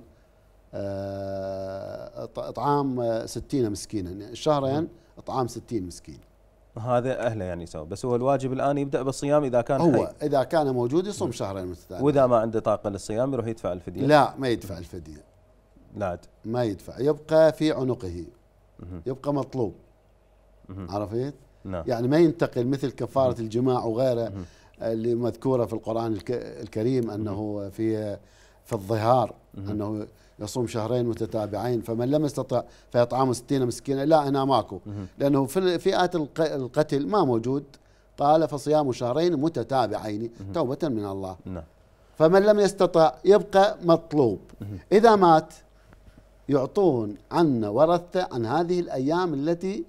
آه، إطعام 60 آه، مسكينا يعني شهرين إطعام 60 مسكين هذا اهله يعني سوى بس هو الواجب الان يبدا بالصيام اذا كان هو حي. اذا كان موجود يصوم شهرين متتابعين واذا ما عنده طاقه للصيام يروح يدفع الفديه لا ما يدفع الفديه لا ما يدفع يبقى في عنقه يبقى مطلوب عرفت نعم. يعني ما ينتقل مثل كفاره الجماع وغيره اللي مذكورة في القرآن الكريم أنه في في الظهار أنه يصوم شهرين متتابعين فمن لم يستطع فيطعم ستين مسكينا لا أنا ماكو لأنه في فئات آية القتل ما موجود قال فصيام شهرين متتابعين توبة من الله نعم. فمن لم يستطع يبقى مطلوب إذا مات يعطون عنا ورثة عن هذه الأيام التي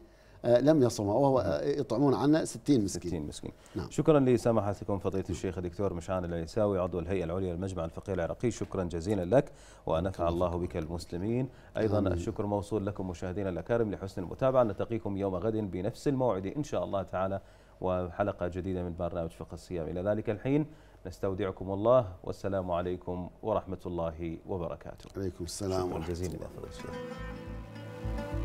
آه، لم يصوموا وهو آه، يطعمون عنا 60 مسكين 60 مسكين نعم. شكرا لسماحتكم فضيله الشيخ الدكتور مشعان العيساوي عضو الهيئه العليا للمجمع الفقهي العراقي شكرا جزيلا لك ونفع نعم. الله بك المسلمين ايضا آمين. الشكر موصول لكم مشاهدينا الاكارم لحسن المتابعه نلتقيكم يوم غد بنفس الموعد ان شاء الله تعالى وحلقه جديده من برنامج فقه الصيام الى ذلك الحين نستودعكم الله والسلام عليكم ورحمه الله وبركاته. عليكم السلام ورحمه الله. شكرا جزيلا فضيله الشيخ.